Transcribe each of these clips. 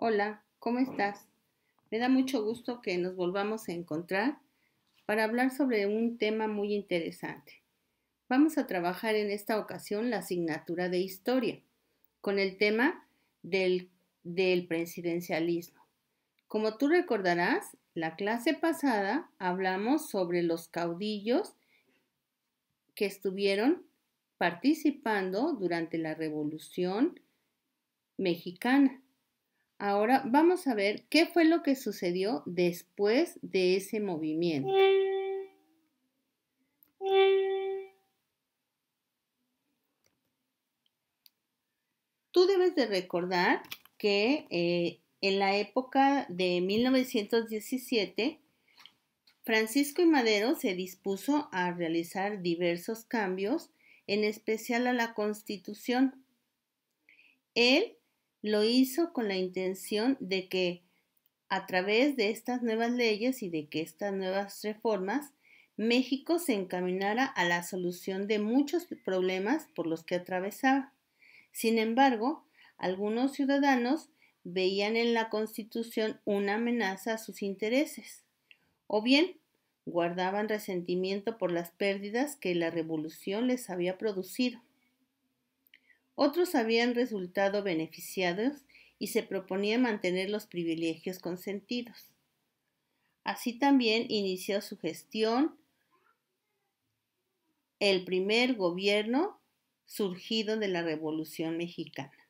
Hola, ¿cómo estás? Me da mucho gusto que nos volvamos a encontrar para hablar sobre un tema muy interesante. Vamos a trabajar en esta ocasión la asignatura de historia, con el tema del, del presidencialismo. Como tú recordarás, la clase pasada hablamos sobre los caudillos que estuvieron participando durante la Revolución Mexicana Ahora vamos a ver qué fue lo que sucedió después de ese movimiento. Tú debes de recordar que eh, en la época de 1917, Francisco y Madero se dispuso a realizar diversos cambios, en especial a la Constitución. Él lo hizo con la intención de que a través de estas nuevas leyes y de que estas nuevas reformas, México se encaminara a la solución de muchos problemas por los que atravesaba. Sin embargo, algunos ciudadanos veían en la Constitución una amenaza a sus intereses, o bien guardaban resentimiento por las pérdidas que la revolución les había producido. Otros habían resultado beneficiados y se proponía mantener los privilegios consentidos. Así también inició su gestión el primer gobierno surgido de la Revolución Mexicana.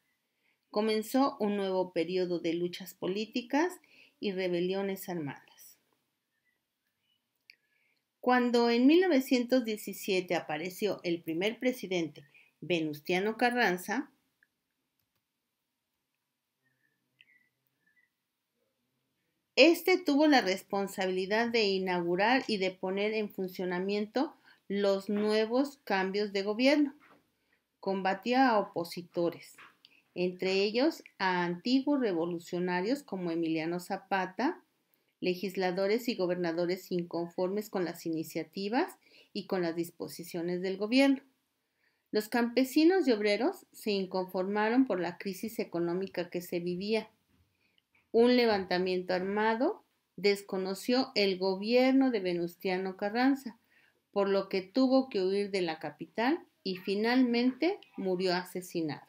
Comenzó un nuevo periodo de luchas políticas y rebeliones armadas. Cuando en 1917 apareció el primer presidente Venustiano Carranza, Este tuvo la responsabilidad de inaugurar y de poner en funcionamiento los nuevos cambios de gobierno. Combatía a opositores, entre ellos a antiguos revolucionarios como Emiliano Zapata, legisladores y gobernadores inconformes con las iniciativas y con las disposiciones del gobierno. Los campesinos y obreros se inconformaron por la crisis económica que se vivía. Un levantamiento armado desconoció el gobierno de Venustiano Carranza, por lo que tuvo que huir de la capital y finalmente murió asesinado.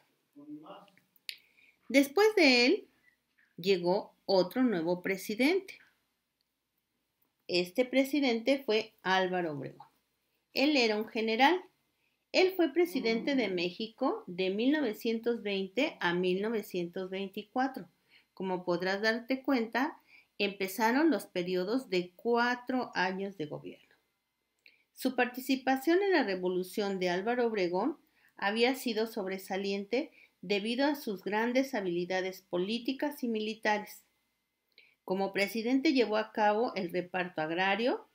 Después de él llegó otro nuevo presidente. Este presidente fue Álvaro Obregón. Él era un general él fue presidente de mm. México de 1920 a 1924. Como podrás darte cuenta, empezaron los periodos de cuatro años de gobierno. Su participación en la revolución de Álvaro Obregón había sido sobresaliente debido a sus grandes habilidades políticas y militares. Como presidente llevó a cabo el reparto agrario,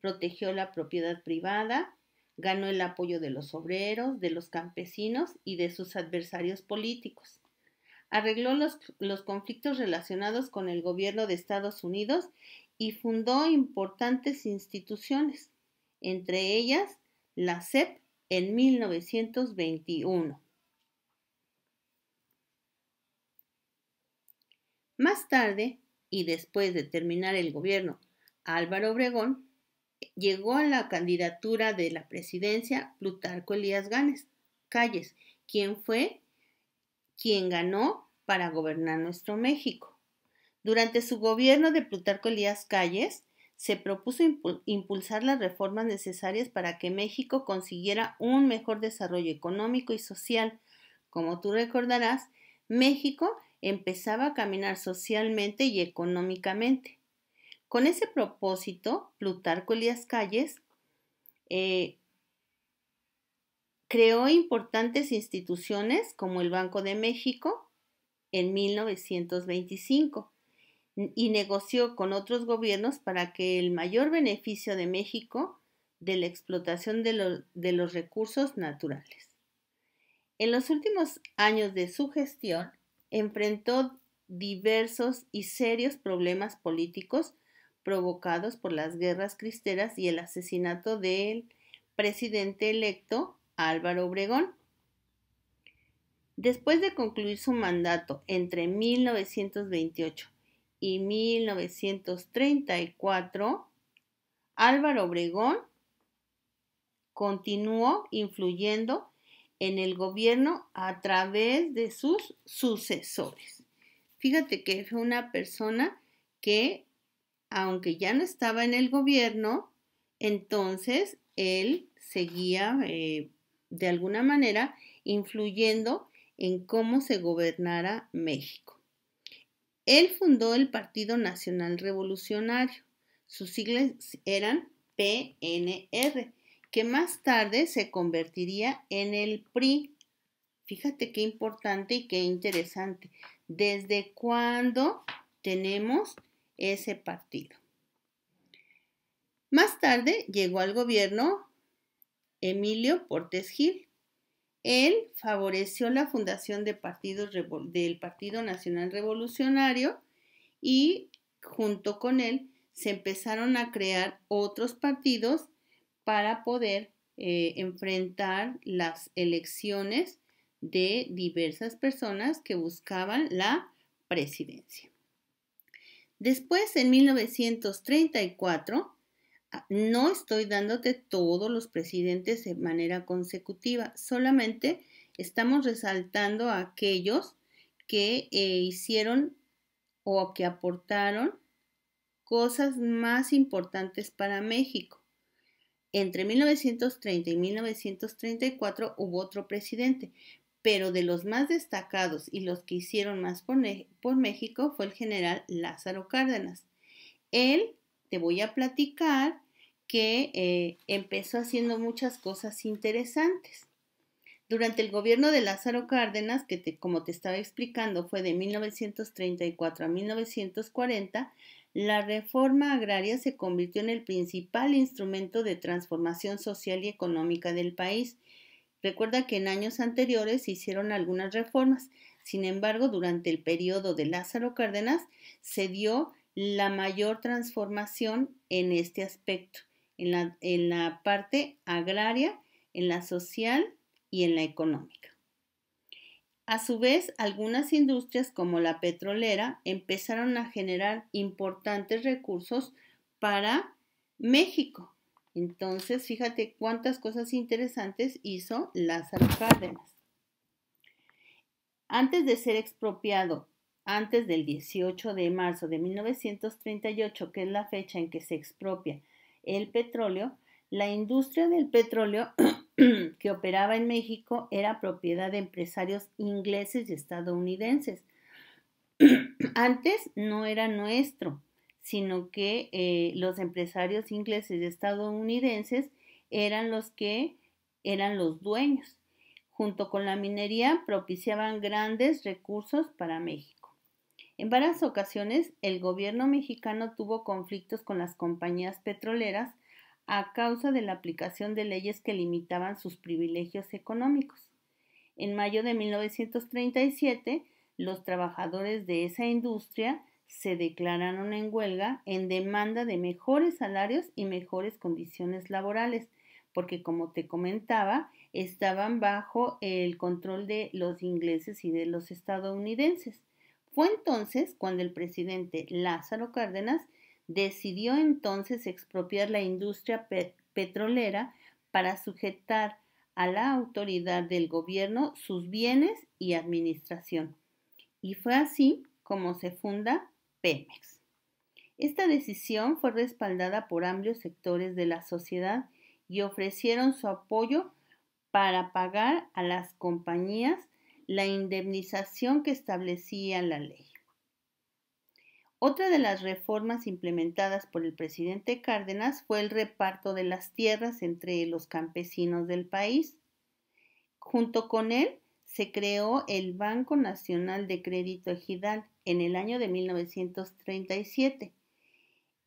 protegió la propiedad privada, ganó el apoyo de los obreros, de los campesinos y de sus adversarios políticos. Arregló los, conflictos relacionados con el gobierno de Estados Unidos y fundó importantes instituciones, entre ellas la CEP en 1921. Más tarde, y después de terminar el gobierno Álvaro Obregón, llegó a la candidatura de la presidencia Plutarco Elías Calles, quien fue quien ganó para gobernar nuestro México. Durante su gobierno de Plutarco Elías Calles, se propuso impulsar las reformas necesarias para que México consiguiera un mejor desarrollo económico y social. Como tú recordarás, México empezaba a caminar socialmente y económicamente. Con ese propósito, Plutarco Elías Calles eh, creó importantes instituciones como el Banco de México en 1925 y negoció con otros gobiernos para que el mayor beneficio de México de la explotación de, de los recursos naturales. En los últimos años de su gestión, enfrentó diversos y serios problemas políticos provocados por las guerras cristeras y el asesinato del presidente electo Álvaro Obregón. Después de concluir su mandato entre 1928 y 1934, Álvaro Obregón continuó influyendo en el gobierno a través de sus sucesores. Fíjate que fue una persona que aunque ya no estaba en el gobierno, entonces él seguía eh, de alguna manera influyendo en cómo se gobernara México. Él fundó el Partido Nacional Revolucionario. Sus siglas eran PNR, que más tarde se convertiría en el PRI. Fíjate qué importante y qué interesante. ¿Desde cuándo tenemos ese partido. Más tarde llegó al gobierno Emilio Portes Gil. Él favoreció la fundación del Partido Nacional Revolucionario y junto con él se empezaron a crear otros partidos para poder eh, enfrentar las elecciones de diversas personas que buscaban la presidencia. Después, en 1934, ah, no estoy dándote todos los presidentes de manera consecutiva, solamente estamos resaltando a aquellos que eh, hicieron o que aportaron cosas más importantes para México. Entre 1930 y 1934 hubo otro presidente, pero de los más destacados y los que hicieron más por, México fue el general Lázaro Cárdenas. Él, te voy a platicar, que eh, empezó haciendo muchas cosas interesantes. Durante el gobierno de Lázaro Cárdenas, que como te estaba explicando fue de 1934 a 1940, la reforma agraria se convirtió en el principal instrumento de transformación social y económica del país Recuerda que en años anteriores se hicieron algunas reformas. Sin embargo, durante el periodo de Lázaro Cárdenas se dio la mayor transformación en este aspecto, en la, en la parte agraria, en la social y en la económica. A su vez, algunas industrias como la petrolera empezaron a generar importantes recursos para México, entonces, fíjate cuántas cosas interesantes hizo Lázaro Cárdenas. Antes de ser expropiado, antes del 18 de marzo de 1938, que es la fecha en que se expropia el petróleo, la industria del petróleo que operaba en México era propiedad de empresarios ingleses y estadounidenses. Antes no era nuestro, sino que eh, los empresarios ingleses y estadounidenses eran los que eran los dueños. Junto con la minería propiciaban grandes recursos para México. En varias ocasiones el gobierno mexicano tuvo conflictos con las compañías petroleras a causa de la aplicación de leyes que limitaban sus privilegios económicos. En mayo de 1937, los trabajadores de esa industria se declararon en huelga en demanda de mejores salarios y mejores condiciones laborales, porque como te comentaba, estaban bajo el control de los ingleses y de los estadounidenses. Fue entonces cuando el presidente Lázaro Cárdenas decidió entonces expropiar la industria petrolera para sujetar a la autoridad del gobierno sus bienes y administración. Y fue así como se funda esta decisión fue respaldada por amplios sectores de la sociedad y ofrecieron su apoyo para pagar a las compañías la indemnización que establecía la ley. Otra de las reformas implementadas por el presidente Cárdenas fue el reparto de las tierras entre los campesinos del país. Junto con él se creó el Banco Nacional de Crédito Ejidal, en el año de 1937.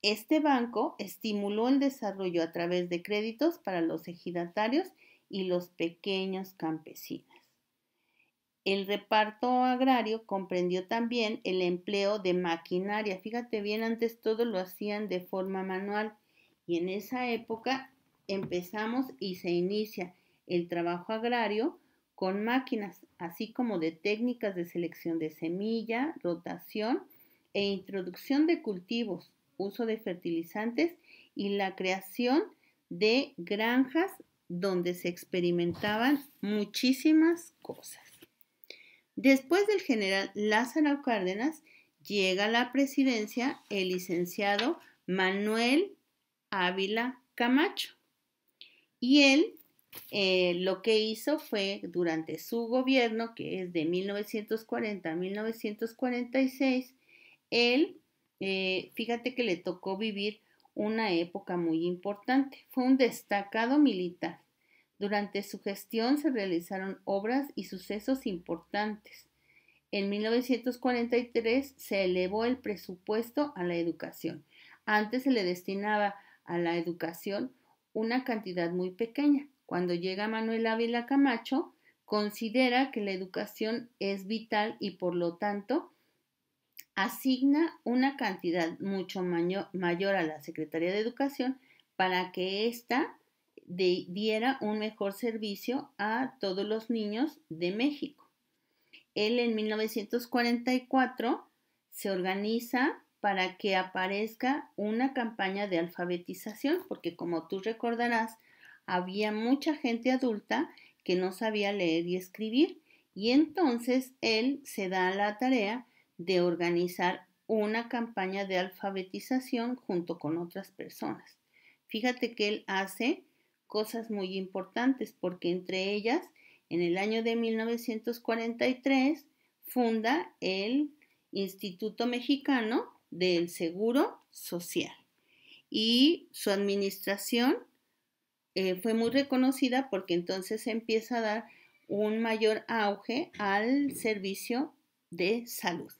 Este banco estimuló el desarrollo a través de créditos para los ejidatarios y los pequeños campesinos. El reparto agrario comprendió también el empleo de maquinaria. Fíjate bien, antes todo lo hacían de forma manual y en esa época empezamos y se inicia el trabajo agrario con máquinas, así como de técnicas de selección de semilla, rotación e introducción de cultivos, uso de fertilizantes y la creación de granjas donde se experimentaban muchísimas cosas. Después del general Lázaro Cárdenas, llega a la presidencia el licenciado Manuel Ávila Camacho y él eh, lo que hizo fue durante su gobierno, que es de 1940 a 1946, él, eh, fíjate que le tocó vivir una época muy importante. Fue un destacado militar. Durante su gestión se realizaron obras y sucesos importantes. En 1943 se elevó el presupuesto a la educación. Antes se le destinaba a la educación una cantidad muy pequeña, cuando llega Manuel Ávila Camacho, considera que la educación es vital y por lo tanto asigna una cantidad mucho mayor a la Secretaría de Educación para que ésta diera un mejor servicio a todos los niños de México. Él en 1944 se organiza para que aparezca una campaña de alfabetización, porque como tú recordarás, había mucha gente adulta que no sabía leer y escribir y entonces él se da la tarea de organizar una campaña de alfabetización junto con otras personas. Fíjate que él hace cosas muy importantes porque entre ellas, en el año de 1943, funda el Instituto Mexicano del Seguro Social y su administración eh, fue muy reconocida porque entonces se empieza a dar un mayor auge al servicio de salud.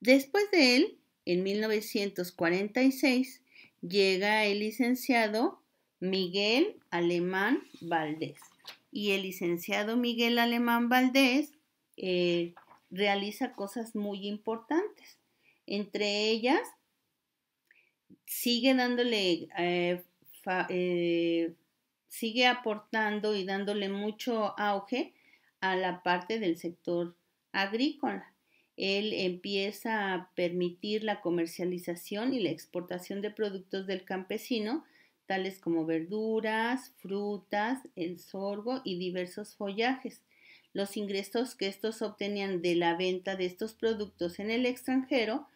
Después de él, en 1946, llega el licenciado Miguel Alemán Valdés. Y el licenciado Miguel Alemán Valdés eh, realiza cosas muy importantes. Entre ellas, sigue dándole eh, eh, sigue aportando y dándole mucho auge a la parte del sector agrícola. Él empieza a permitir la comercialización y la exportación de productos del campesino, tales como verduras, frutas, el sorgo y diversos follajes. Los ingresos que estos obtenían de la venta de estos productos en el extranjero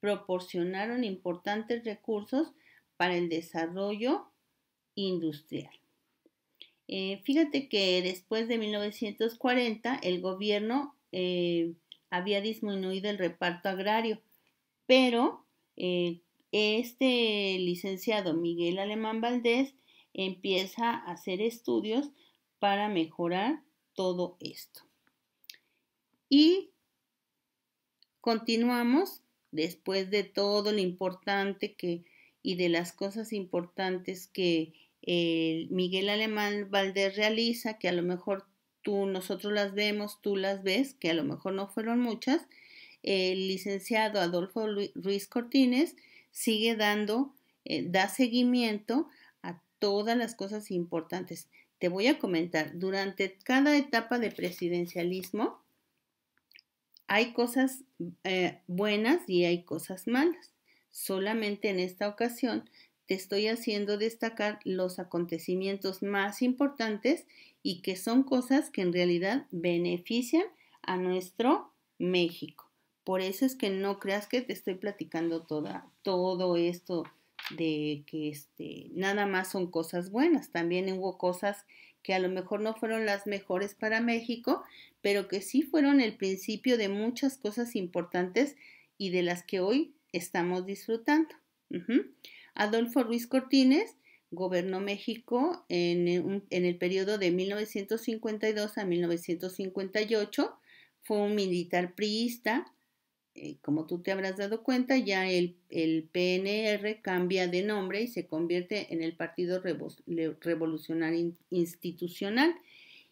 proporcionaron importantes recursos para el desarrollo industrial. Eh, fíjate que después de 1940 el gobierno eh, había disminuido el reparto agrario, pero eh, este licenciado Miguel Alemán Valdés empieza a hacer estudios para mejorar todo esto. Y continuamos después de todo lo importante que y de las cosas importantes que Miguel Alemán Valdés realiza, que a lo mejor tú, nosotros las vemos, tú las ves, que a lo mejor no fueron muchas, el licenciado Adolfo Ruiz Cortines sigue dando, eh, da seguimiento a todas las cosas importantes. Te voy a comentar, durante cada etapa de presidencialismo hay cosas eh, buenas y hay cosas malas. Solamente en esta ocasión te estoy haciendo destacar los acontecimientos más importantes y que son cosas que en realidad benefician a nuestro México. Por eso es que no creas que te estoy platicando toda, todo esto de que este, nada más son cosas buenas. También hubo cosas que a lo mejor no fueron las mejores para México, pero que sí fueron el principio de muchas cosas importantes y de las que hoy estamos disfrutando. Adolfo Ruiz Cortines gobernó México en, eh, el periodo de 1952 a 1958. Fue un militar priista. Eh, como tú te habrás dado cuenta, ya el, PNR cambia de nombre y se convierte en el Partido Revolucionario Institucional.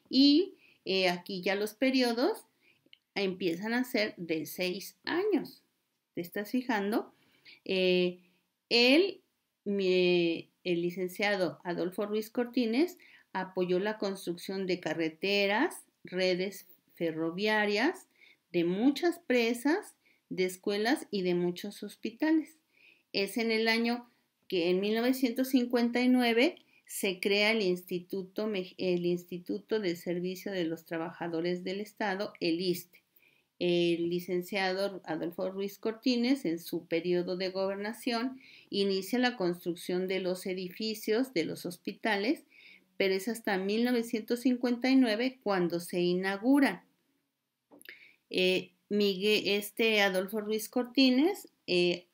Y eh, aquí ya los periodos empiezan a ser de seis años. ¿Te estás fijando? él el licenciado Adolfo Ruiz Cortines apoyó la construcción de carreteras, redes ferroviarias, de muchas presas, de escuelas y de muchos hospitales. Es en el año que en 1959 se crea el Instituto, el Instituto del Servicio de los Trabajadores del Estado, el ISTE el licenciado Adolfo Ruiz Cortines, en su periodo de gobernación, inicia la construcción de los edificios de los hospitales, pero es hasta 1959 cuando se inaugura. Eh, Miguel, este Adolfo Ruiz Cortines eh,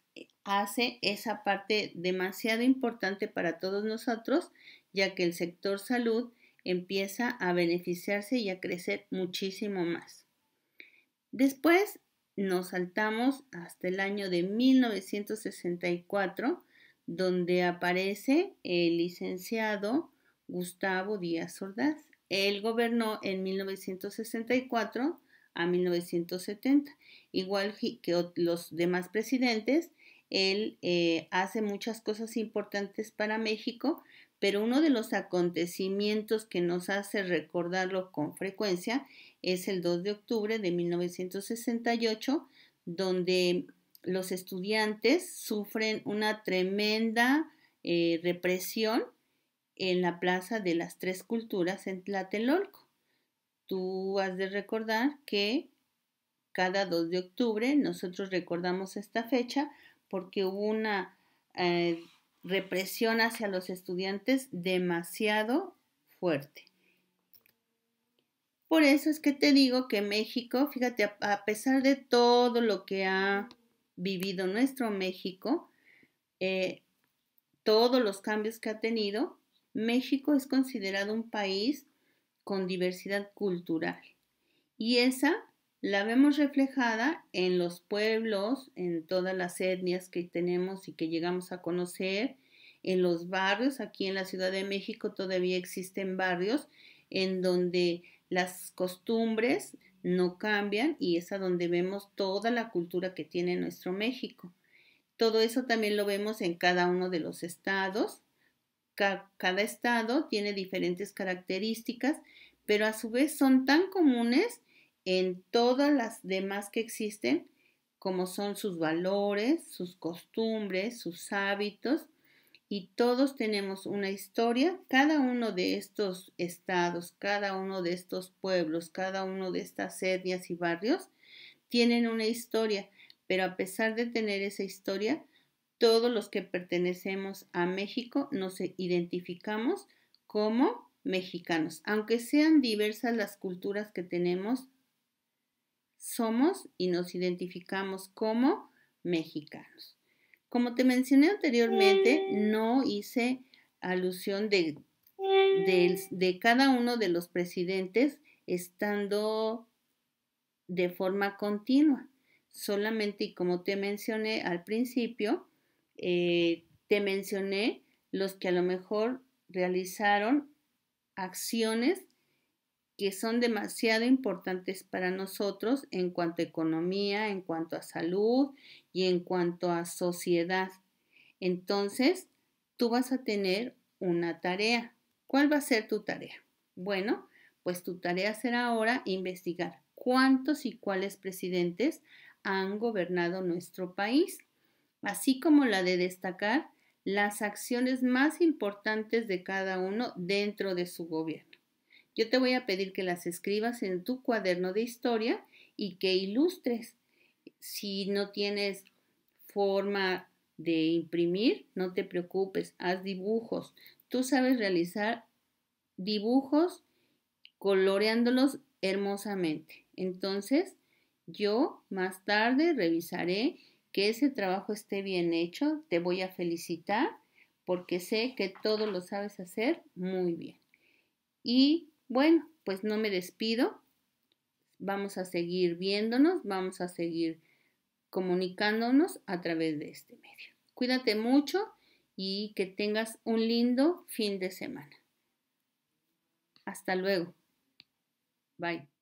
hace esa parte demasiado importante para todos nosotros, ya que el sector salud empieza a beneficiarse y a crecer muchísimo más. Después nos saltamos hasta el año de 1964, donde aparece el licenciado Gustavo Díaz Ordaz. Él gobernó en 1964 a 1970, igual que los demás presidentes. Él eh, hace muchas cosas importantes para México, pero uno de los acontecimientos que nos hace recordarlo con frecuencia es el 2 de octubre de 1968, donde los estudiantes sufren una tremenda eh, represión en la Plaza de las Tres Culturas en Tlatelolco. Tú has de recordar que cada 2 de octubre nosotros recordamos esta fecha porque hubo una eh, represión hacia los estudiantes demasiado fuerte. Por eso es que te digo que México, fíjate, a pesar de todo lo que ha vivido nuestro México, eh, todos los cambios que ha tenido, México es considerado un país con diversidad cultural. Y esa la vemos reflejada en los pueblos, en todas las etnias que tenemos y que llegamos a conocer, en los barrios, aquí en la Ciudad de México todavía existen barrios en donde las costumbres no cambian y es a donde vemos toda la cultura que tiene nuestro México. Todo eso también lo vemos en cada uno de los estados. cada estado tiene diferentes características, pero a su vez son tan comunes en todas las demás que existen, como son sus valores, sus costumbres, sus hábitos, y todos tenemos una historia, cada uno de estos estados, cada uno de estos pueblos, cada uno de estas sedias y barrios, tienen una historia, pero a pesar de tener esa historia, todos los que pertenecemos a México nos identificamos como mexicanos. Aunque sean diversas las culturas que tenemos, somos y nos identificamos como mexicanos. Como te mencioné anteriormente, mm. no hice alusión de, cada uno de los presidentes estando de forma continua. Solamente, y como te mencioné al principio, eh, te mencioné los que a lo mejor realizaron acciones que son demasiado importantes para nosotros en cuanto a economía, en cuanto a salud y en cuanto a sociedad. Entonces, tú vas a tener una tarea. ¿Cuál va a ser tu tarea? Bueno, pues tu tarea será ahora investigar cuántos y cuáles presidentes han gobernado nuestro país, así como la de destacar las acciones más importantes de cada uno dentro de su gobierno. Yo te voy a pedir que las escribas en tu cuaderno de historia y que ilustres. Si no tienes forma de imprimir, no te preocupes, haz dibujos. Tú sabes realizar dibujos coloreándolos hermosamente. Entonces, yo más tarde revisaré que ese trabajo esté bien hecho. Te voy a felicitar porque sé que todo lo sabes hacer muy bien. Y bueno, pues no me despido. Vamos a seguir viéndonos, vamos a seguir comunicándonos a través de este medio. Cuídate mucho y que tengas un lindo fin de semana. Hasta luego. Bye.